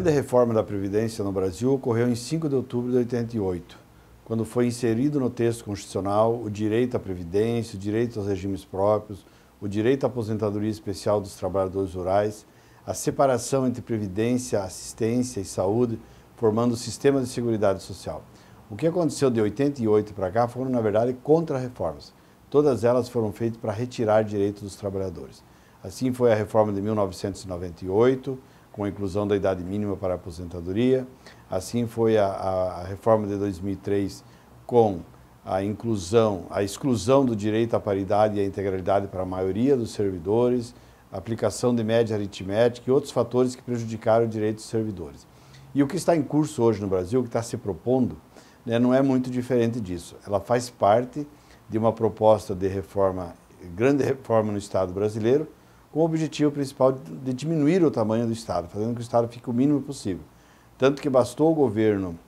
grande reforma da Previdência no Brasil ocorreu em 5 de outubro de 88, quando foi inserido no texto constitucional o direito à Previdência, o direito aos regimes próprios, o direito à aposentadoria especial dos trabalhadores rurais, a separação entre Previdência, Assistência e Saúde, formando o Sistema de Seguridade Social. O que aconteceu de 88 para cá foram, na verdade, contra-reformas. Todas elas foram feitas para retirar direitos dos trabalhadores. Assim foi a reforma de 1998, com a inclusão da idade mínima para a aposentadoria. Assim foi a, a, a reforma de 2003 com a inclusão, a exclusão do direito à paridade e à integralidade para a maioria dos servidores, aplicação de média aritmética e outros fatores que prejudicaram o direito dos servidores. E o que está em curso hoje no Brasil, o que está se propondo, né, não é muito diferente disso. Ela faz parte de uma proposta de reforma, grande reforma no Estado brasileiro, com o objetivo principal de diminuir o tamanho do Estado, fazendo com que o Estado fique o mínimo possível. Tanto que bastou o governo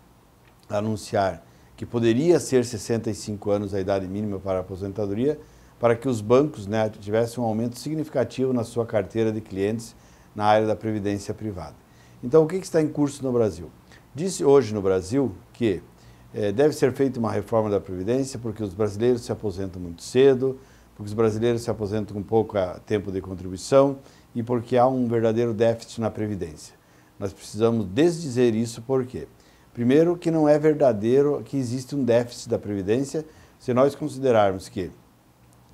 anunciar que poderia ser 65 anos a idade mínima para a aposentadoria, para que os bancos né, tivessem um aumento significativo na sua carteira de clientes na área da previdência privada. Então, o que está em curso no Brasil? Disse hoje no Brasil que eh, deve ser feita uma reforma da Previdência porque os brasileiros se aposentam muito cedo, porque os brasileiros se aposentam com pouco tempo de contribuição e porque há um verdadeiro déficit na Previdência. Nós precisamos desdizer isso porque, primeiro, que não é verdadeiro que existe um déficit da Previdência se nós considerarmos que,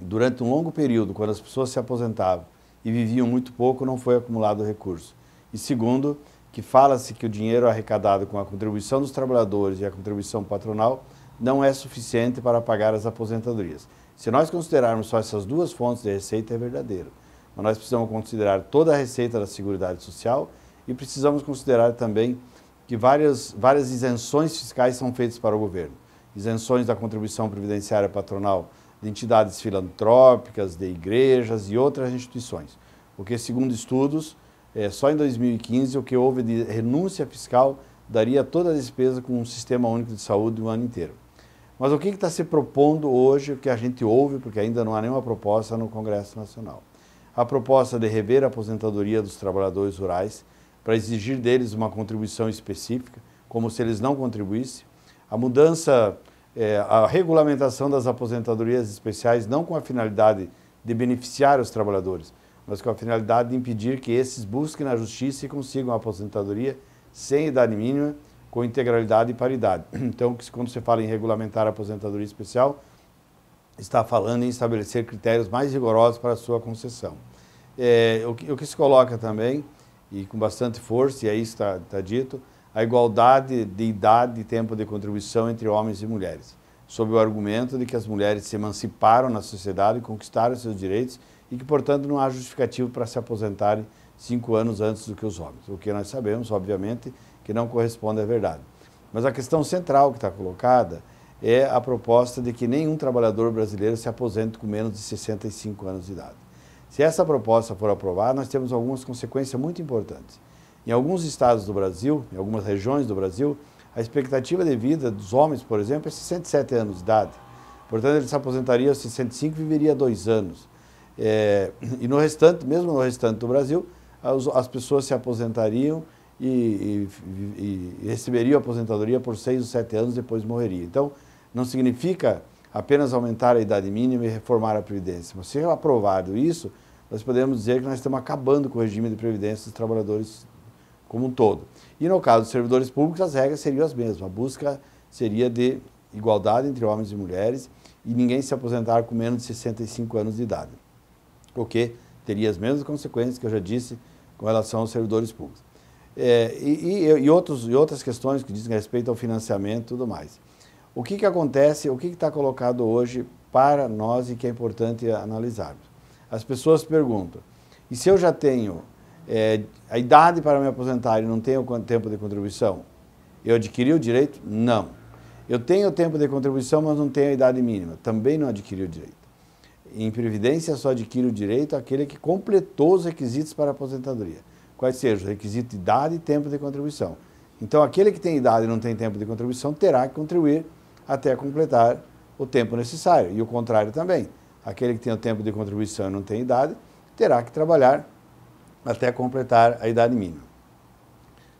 durante um longo período, quando as pessoas se aposentavam e viviam muito pouco, não foi acumulado recurso. E segundo, que fala-se que o dinheiro arrecadado com a contribuição dos trabalhadores e a contribuição patronal não é suficiente para pagar as aposentadorias. Se nós considerarmos só essas duas fontes de receita, é verdadeiro. Mas nós precisamos considerar toda a receita da Seguridade Social e precisamos considerar também que várias, várias isenções fiscais são feitas para o governo. Isenções da contribuição previdenciária patronal de entidades filantrópicas, de igrejas e outras instituições. Porque, segundo estudos, é, só em 2015 o que houve de renúncia fiscal daria toda a despesa com um sistema único de saúde o ano inteiro. Mas o que está se propondo hoje, o que a gente ouve, porque ainda não há nenhuma proposta no Congresso Nacional? A proposta de rever a aposentadoria dos trabalhadores rurais para exigir deles uma contribuição específica, como se eles não contribuíssem. A mudança, é, a regulamentação das aposentadorias especiais, não com a finalidade de beneficiar os trabalhadores, mas com a finalidade de impedir que esses busquem na justiça e consigam a aposentadoria sem idade mínima com integralidade e paridade. Então, quando você fala em regulamentar a aposentadoria especial, está falando em estabelecer critérios mais rigorosos para a sua concessão. É, o, que, o, que, se coloca também, e com bastante força, e aí está, está dito, a igualdade de idade e tempo de contribuição entre homens e mulheres, sob o argumento de que as mulheres se emanciparam na sociedade, conquistaram seus direitos e que, portanto, não há justificativo para se aposentarem cinco anos antes do que os homens. O que nós sabemos, obviamente, que não corresponde à verdade. Mas a questão central que está colocada é a proposta de que nenhum trabalhador brasileiro se aposente com menos de 65 anos de idade. Se essa proposta for aprovada, nós temos algumas consequências muito importantes. Em alguns estados do Brasil, em algumas regiões do Brasil, a expectativa de vida dos homens, por exemplo, é 67 anos de idade. Portanto, ele se aposentaria aos 65 e viveria dois anos. É, e no restante, mesmo no restante do Brasil, as, as pessoas se aposentariam e, e, e receberia a aposentadoria por seis ou sete anos, depois morreria. Então, não significa apenas aumentar a idade mínima e reformar a Previdência. Mas se é aprovado isso, nós podemos dizer que nós estamos acabando com o regime de Previdência dos trabalhadores como um todo. E no caso dos servidores públicos, as regras seriam as mesmas. A busca seria de igualdade entre homens e mulheres e ninguém se aposentar com menos de 65 anos de idade, o que teria as mesmas consequências que eu já disse com relação aos servidores públicos. É, e, e, e, outros, e outras questões que dizem respeito ao financiamento e tudo mais. O que, que acontece, o que está colocado hoje para nós e que é importante analisarmos? As pessoas perguntam, e se eu já tenho é, a idade para me aposentar e não tenho tempo de contribuição, eu adquiri o direito? Não. Eu tenho tempo de contribuição, mas não tenho a idade mínima. Também não adquiri o direito. Em previdência, só adquire o direito aquele que completou os requisitos para a aposentadoria quais sejam os requisitos de idade e tempo de contribuição. Então, aquele que tem idade e não tem tempo de contribuição terá que contribuir até completar o tempo necessário. E o contrário também. Aquele que tem o tempo de contribuição e não tem idade terá que trabalhar até completar a idade mínima.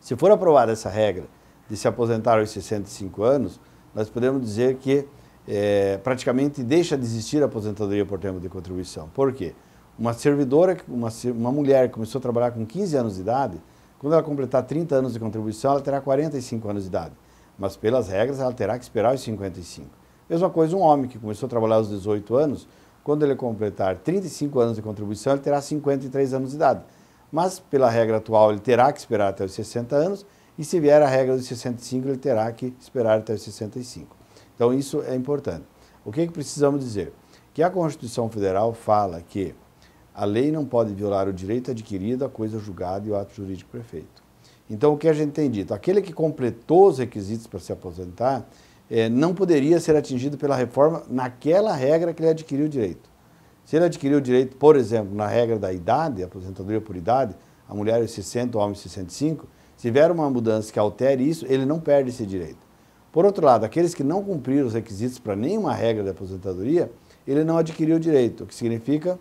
Se for aprovada essa regra de se aposentar aos 65 anos, nós podemos dizer que é, praticamente deixa de existir a aposentadoria por tempo de contribuição. Por quê? Uma servidora, uma, uma mulher que começou a trabalhar com 15 anos de idade, quando ela completar 30 anos de contribuição, ela terá 45 anos de idade. Mas pelas regras, ela terá que esperar os 55. Mesma coisa um homem que começou a trabalhar aos 18 anos, quando ele completar 35 anos de contribuição, ele terá 53 anos de idade. Mas pela regra atual, ele terá que esperar até os 60 anos, e se vier a regra dos 65, ele terá que esperar até os 65. Então isso é importante. O que, é que precisamos dizer? Que a Constituição Federal fala que a lei não pode violar o direito adquirido, a coisa julgada e o ato jurídico prefeito. Então, o que a gente tem dito? Aquele que completou os requisitos para se aposentar é, não poderia ser atingido pela reforma naquela regra que ele adquiriu o direito. Se ele adquiriu o direito, por exemplo, na regra da idade, aposentadoria por idade, a mulher é 60, o homem é 65, se tiver uma mudança que altere isso, ele não perde esse direito. Por outro lado, aqueles que não cumpriram os requisitos para nenhuma regra da aposentadoria, ele não adquiriu o direito, o que significa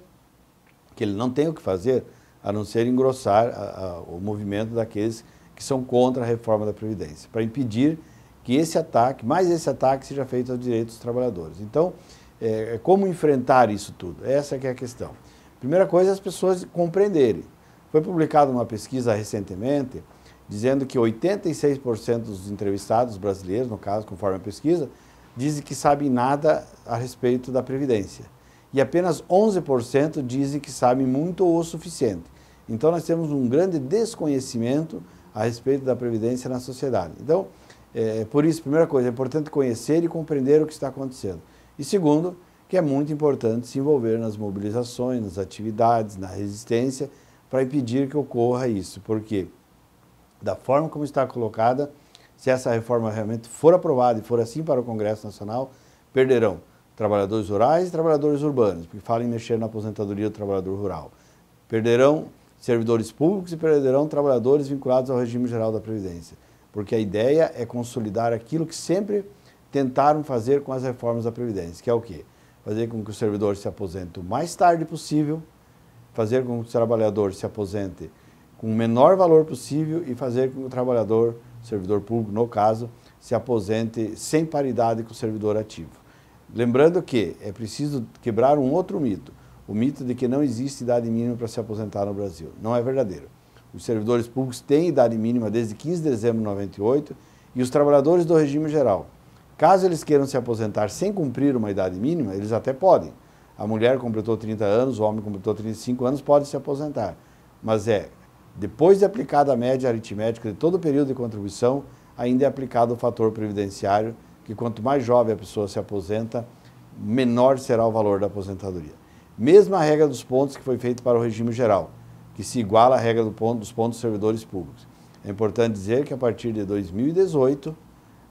que ele não tem o que fazer a não ser engrossar a, a, o movimento daqueles que são contra a reforma da Previdência, para impedir que esse ataque, mais esse ataque, seja feito aos direitos dos trabalhadores. Então, é, é como enfrentar isso tudo? Essa que é a questão. Primeira coisa é as pessoas compreenderem. Foi publicada uma pesquisa recentemente dizendo que 86% dos entrevistados brasileiros, no caso, conforme a pesquisa, dizem que sabem nada a respeito da Previdência e apenas 11% dizem que sabem muito ou o suficiente. Então nós temos um grande desconhecimento a respeito da previdência na sociedade. Então, é, é, por isso, primeira coisa, é importante conhecer e compreender o que está acontecendo. E segundo, que é muito importante se envolver nas mobilizações, nas atividades, na resistência, para impedir que ocorra isso, porque da forma como está colocada, se essa reforma realmente for aprovada e for assim para o Congresso Nacional, perderão trabalhadores rurais e trabalhadores urbanos, porque falam em mexer na aposentadoria do trabalhador rural. Perderão servidores públicos e perderão trabalhadores vinculados ao regime geral da Previdência, porque a ideia é consolidar aquilo que sempre tentaram fazer com as reformas da Previdência, que é o quê? Fazer com que o servidor se aposente o mais tarde possível, fazer com que o trabalhador se aposente com o menor valor possível e fazer com que o trabalhador, servidor público no caso, se aposente sem paridade com o servidor ativo. Lembrando que é preciso quebrar um outro mito, o mito de que não existe idade mínima para se aposentar no Brasil. Não é verdadeiro. Os servidores públicos têm idade mínima desde 15 de dezembro de 98 e os trabalhadores do regime geral. Caso eles queiram se aposentar sem cumprir uma idade mínima, eles até podem. A mulher completou 30 anos, o homem completou 35 anos, pode se aposentar. Mas é, depois de aplicada a média aritmética de todo o período de contribuição, ainda é aplicado o fator previdenciário que quanto mais jovem a pessoa se aposenta, menor será o valor da aposentadoria. Mesma regra dos pontos que foi feita para o regime geral, que se iguala à regra do ponto, dos pontos servidores públicos. É importante dizer que a partir de 2018,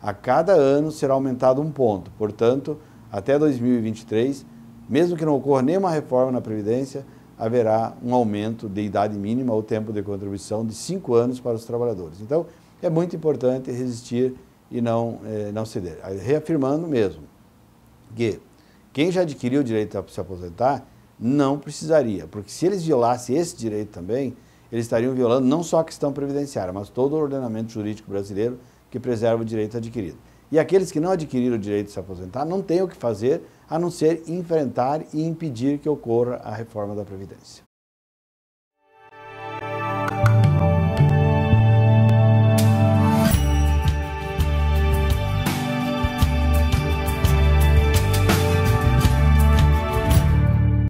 a cada ano será aumentado um ponto. Portanto, até 2023, mesmo que não ocorra nenhuma reforma na Previdência, haverá um aumento de idade mínima ou tempo de contribuição de cinco anos para os trabalhadores. Então, é muito importante resistir e não, eh, não ceder. Reafirmando mesmo que quem já adquiriu o direito a se aposentar não precisaria, porque se eles violassem esse direito também, eles estariam violando não só a questão previdenciária, mas todo o ordenamento jurídico brasileiro que preserva o direito adquirido. E aqueles que não adquiriram o direito de se aposentar não têm o que fazer a não ser enfrentar e impedir que ocorra a reforma da Previdência.